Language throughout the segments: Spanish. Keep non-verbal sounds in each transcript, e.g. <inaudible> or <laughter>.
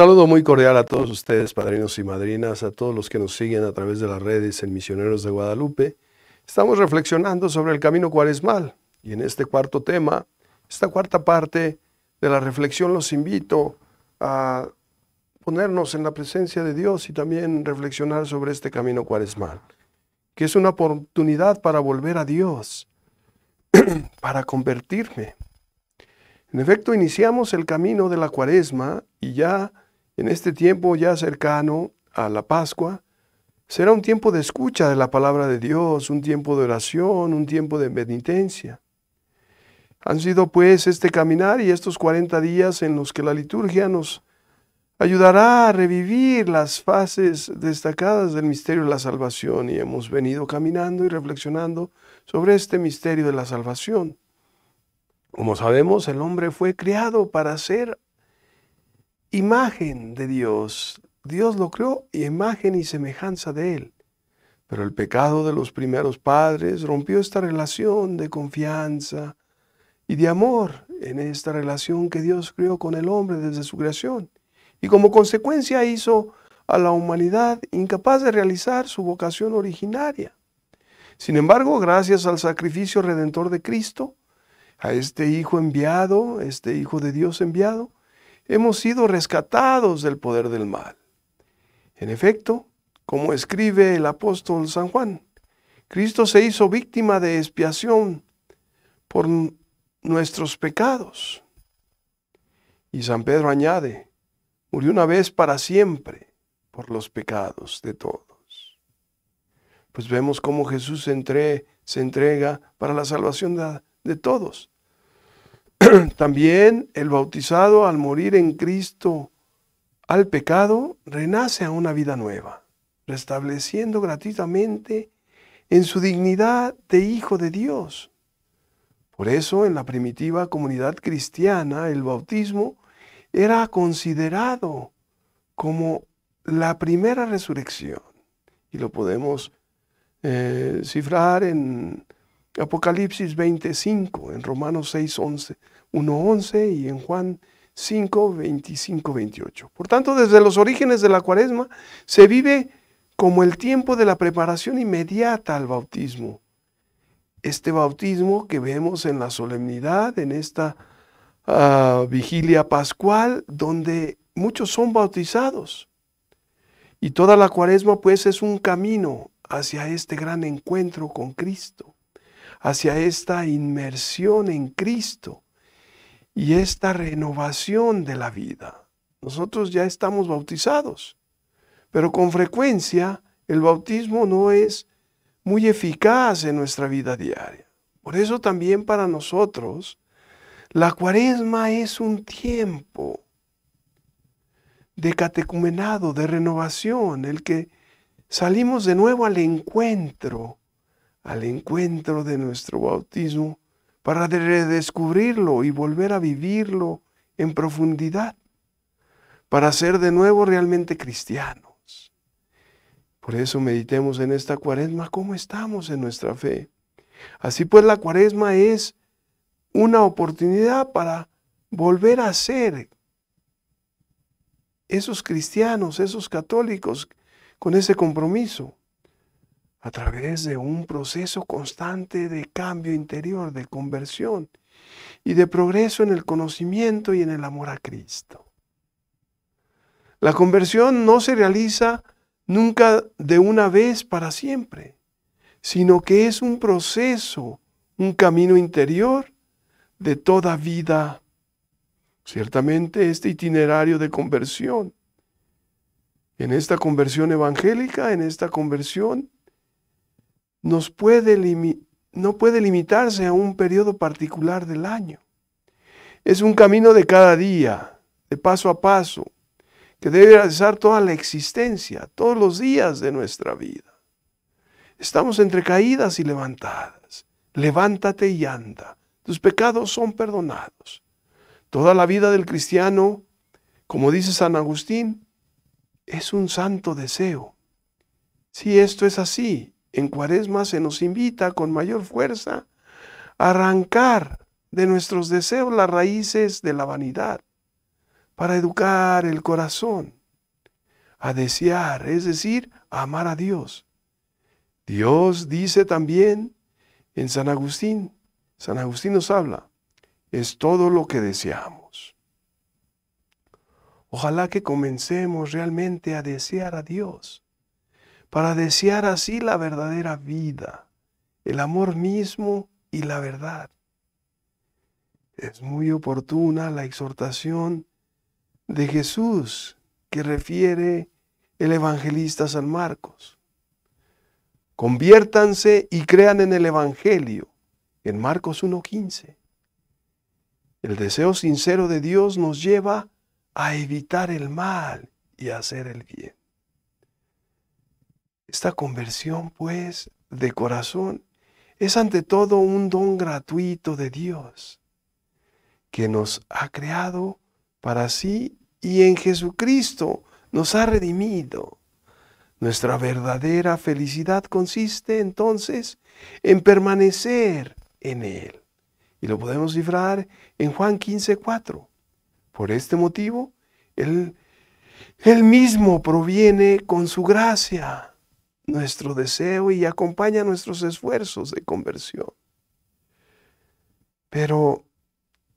saludo muy cordial a todos ustedes, padrinos y madrinas, a todos los que nos siguen a través de las redes en Misioneros de Guadalupe. Estamos reflexionando sobre el camino cuaresmal y en este cuarto tema, esta cuarta parte de la reflexión, los invito a ponernos en la presencia de Dios y también reflexionar sobre este camino cuaresmal, que es una oportunidad para volver a Dios, <clears throat> para convertirme. En efecto, iniciamos el camino de la cuaresma y ya en este tiempo ya cercano a la Pascua, será un tiempo de escucha de la palabra de Dios, un tiempo de oración, un tiempo de penitencia. Han sido pues este caminar y estos 40 días en los que la liturgia nos ayudará a revivir las fases destacadas del misterio de la salvación y hemos venido caminando y reflexionando sobre este misterio de la salvación. Como sabemos, el hombre fue creado para ser imagen de Dios. Dios lo creó imagen y semejanza de Él. Pero el pecado de los primeros padres rompió esta relación de confianza y de amor en esta relación que Dios creó con el hombre desde su creación. Y como consecuencia hizo a la humanidad incapaz de realizar su vocación originaria. Sin embargo, gracias al sacrificio redentor de Cristo, a este Hijo enviado, este Hijo de Dios enviado, hemos sido rescatados del poder del mal. En efecto, como escribe el apóstol San Juan, Cristo se hizo víctima de expiación por nuestros pecados. Y San Pedro añade, murió una vez para siempre por los pecados de todos. Pues vemos cómo Jesús se, entrega para la salvación de todos, <clears throat> También el bautizado al morir en Cristo al pecado renace a una vida nueva, restableciendo gratuitamente en su dignidad de hijo de Dios. Por eso en la primitiva comunidad cristiana el bautismo era considerado como la primera resurrección. Y lo podemos eh, cifrar en Apocalipsis 25, en Romanos 6, 11, 1, 11 y en Juan 5, 25, 28. Por tanto, desde los orígenes de la cuaresma se vive como el tiempo de la preparación inmediata al bautismo. Este bautismo que vemos en la solemnidad, en esta ah, vigilia pascual, donde muchos son bautizados. Y toda la cuaresma pues es un camino hacia este gran encuentro con Cristo hacia esta inmersión en Cristo y esta renovación de la vida. Nosotros ya estamos bautizados, pero con frecuencia el bautismo no es muy eficaz en nuestra vida diaria. Por eso también para nosotros la cuaresma es un tiempo de catecumenado, de renovación, el que salimos de nuevo al encuentro al encuentro de nuestro bautismo para redescubrirlo y volver a vivirlo en profundidad, para ser de nuevo realmente cristianos. Por eso meditemos en esta cuaresma cómo estamos en nuestra fe. Así pues la cuaresma es una oportunidad para volver a ser esos cristianos, esos católicos, con ese compromiso a través de un proceso constante de cambio interior, de conversión y de progreso en el conocimiento y en el amor a Cristo. La conversión no se realiza nunca de una vez para siempre, sino que es un proceso, un camino interior de toda vida. Ciertamente este itinerario de conversión, en esta conversión evangélica, en esta conversión nos puede no puede limitarse a un periodo particular del año. Es un camino de cada día, de paso a paso, que debe realizar toda la existencia, todos los días de nuestra vida. Estamos entre caídas y levantadas. Levántate y anda. Tus pecados son perdonados. Toda la vida del cristiano, como dice San Agustín, es un santo deseo. Si esto es así, en cuaresma se nos invita con mayor fuerza a arrancar de nuestros deseos las raíces de la vanidad, para educar el corazón a desear, es decir, a amar a Dios. Dios dice también en San Agustín, San Agustín nos habla, es todo lo que deseamos. Ojalá que comencemos realmente a desear a Dios, para desear así la verdadera vida, el amor mismo y la verdad. Es muy oportuna la exhortación de Jesús que refiere el evangelista San Marcos. Conviértanse y crean en el Evangelio, en Marcos 1.15. El deseo sincero de Dios nos lleva a evitar el mal y a hacer el bien. Esta conversión, pues, de corazón, es ante todo un don gratuito de Dios, que nos ha creado para sí y en Jesucristo nos ha redimido. Nuestra verdadera felicidad consiste entonces en permanecer en Él. Y lo podemos cifrar en Juan 4. Por este motivo, Él, él mismo proviene con su gracia nuestro deseo y acompaña nuestros esfuerzos de conversión. Pero,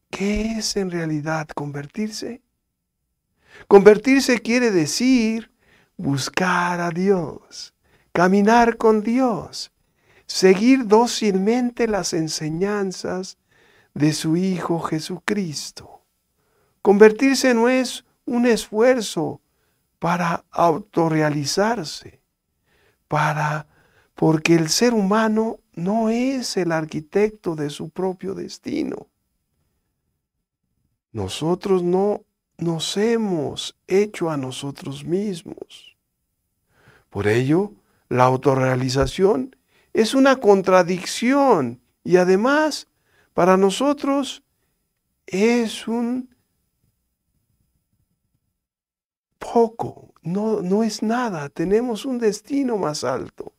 ¿qué es en realidad convertirse? Convertirse quiere decir buscar a Dios, caminar con Dios, seguir dócilmente las enseñanzas de su Hijo Jesucristo. Convertirse no es un esfuerzo para autorrealizarse para porque el ser humano no es el arquitecto de su propio destino. Nosotros no nos hemos hecho a nosotros mismos. Por ello, la autorrealización es una contradicción y además para nosotros es un poco no, es nada, tenemos un destino más alto.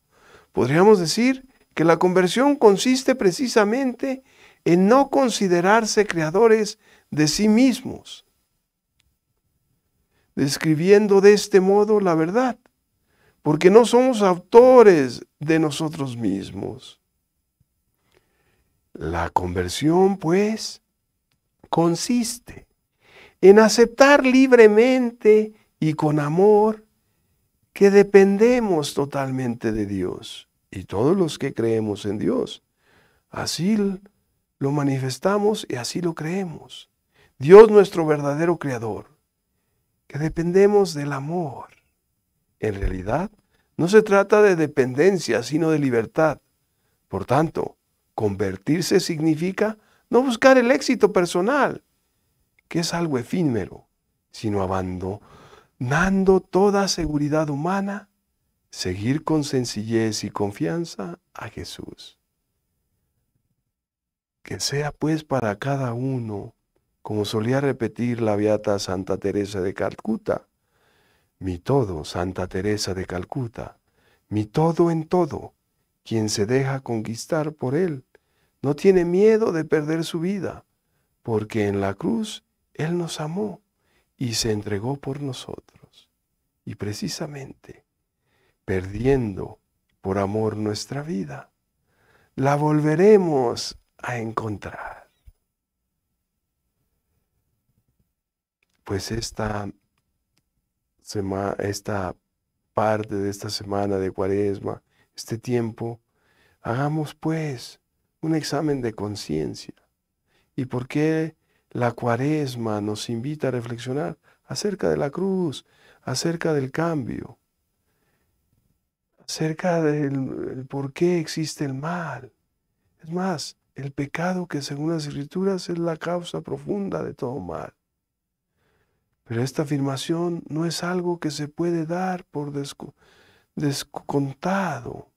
Podríamos decir que la conversión consiste precisamente en no considerarse creadores de sí mismos, describiendo de este modo la verdad, porque no somos autores de nosotros mismos. La conversión, pues, consiste en aceptar libremente y con amor que dependemos totalmente de Dios y todos los que creemos en Dios. Así lo manifestamos y así lo creemos. Dios nuestro verdadero creador, que dependemos del amor. En realidad, no se trata de dependencia, sino de libertad. Por tanto, convertirse significa no buscar el éxito personal, que es algo efímero, sino abandono dando toda seguridad humana, seguir con sencillez y confianza a Jesús. Que sea pues para cada uno, como solía repetir la beata Santa Teresa de Calcuta, mi todo, Santa Teresa de Calcuta, mi todo en todo, quien se deja conquistar por Él, no tiene miedo de perder su vida, porque en la cruz Él nos amó y se entregó por nosotros. Y precisamente, perdiendo por amor nuestra vida, la volveremos a encontrar. Pues esta, esta parte de esta semana de cuaresma, este tiempo, hagamos pues un examen de conciencia. ¿Y por qué la cuaresma nos invita a reflexionar acerca de la cruz, acerca del cambio, acerca del por qué existe el mal. Es más, el pecado que según las escrituras es la causa profunda de todo mal. Pero esta afirmación no es algo que se puede dar por descontado.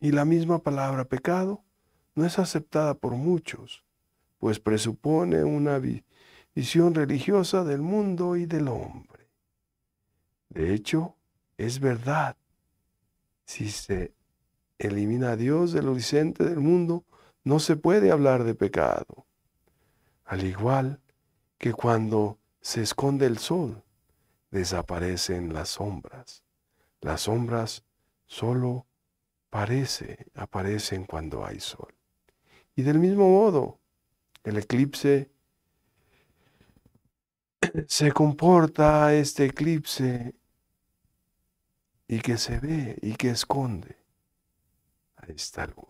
Y la misma palabra pecado no es aceptada por muchos pues presupone una visión religiosa del mundo y del hombre. De hecho, es verdad. Si se elimina a Dios del horizonte del mundo, no se puede hablar de pecado. Al igual que cuando se esconde el sol, desaparecen las sombras. Las sombras solo aparecen cuando hay sol. Y del mismo modo, el eclipse, se comporta este eclipse y que se ve y que esconde a esta luna.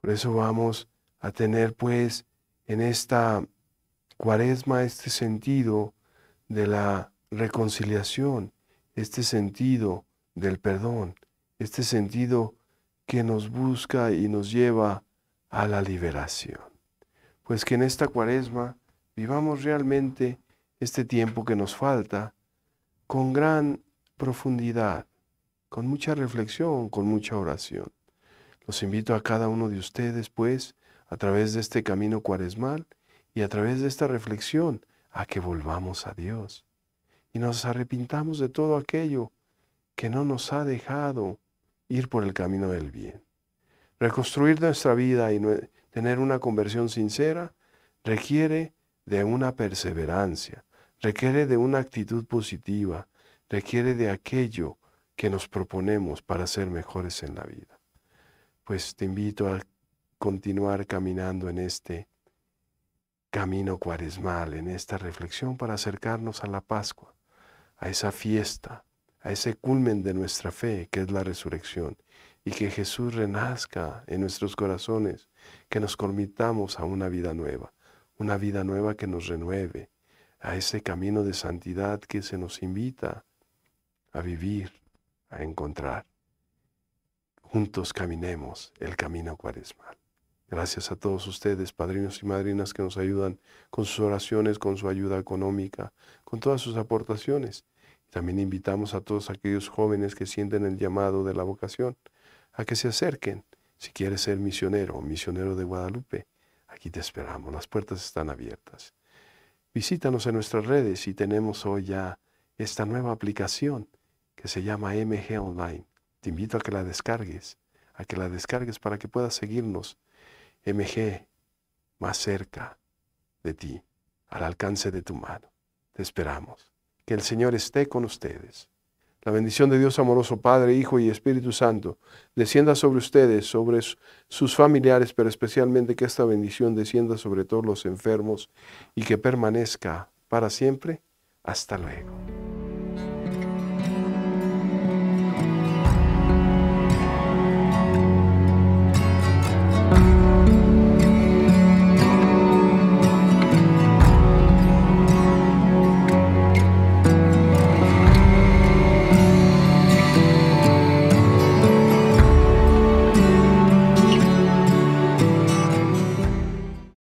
Por eso vamos a tener pues en esta cuaresma este sentido de la reconciliación, este sentido del perdón, este sentido que nos busca y nos lleva a la liberación. Pues que en esta cuaresma vivamos realmente este tiempo que nos falta con gran profundidad, con mucha reflexión, con mucha oración. Los invito a cada uno de ustedes, pues, a través de este camino cuaresmal y a través de esta reflexión, a que volvamos a Dios y nos arrepintamos de todo aquello que no nos ha dejado ir por el camino del bien. Reconstruir nuestra vida y tener una conversión sincera requiere de una perseverancia, requiere de una actitud positiva, requiere de aquello que nos proponemos para ser mejores en la vida. Pues te invito a continuar caminando en este camino cuaresmal, en esta reflexión para acercarnos a la Pascua, a esa fiesta, a ese culmen de nuestra fe que es la resurrección y que Jesús renazca en nuestros corazones, que nos convirtamos a una vida nueva, una vida nueva que nos renueve, a ese camino de santidad que se nos invita a vivir, a encontrar. Juntos caminemos el camino cuaresmal. Gracias a todos ustedes, padrinos y madrinas que nos ayudan con sus oraciones, con su ayuda económica, con todas sus aportaciones. También invitamos a todos aquellos jóvenes que sienten el llamado de la vocación que se acerquen. Si quieres ser misionero o misionero de Guadalupe, aquí te esperamos, las puertas están abiertas. Visítanos en nuestras redes y tenemos hoy ya esta nueva aplicación que se llama MG Online. Te invito a que la descargues, a que la descargues para que puedas seguirnos MG más cerca de ti, al alcance de tu mano. Te esperamos. Que el Señor esté con ustedes. La bendición de Dios amoroso, Padre, Hijo y Espíritu Santo, descienda sobre ustedes, sobre sus familiares, pero especialmente que esta bendición descienda sobre todos los enfermos y que permanezca para siempre. Hasta luego.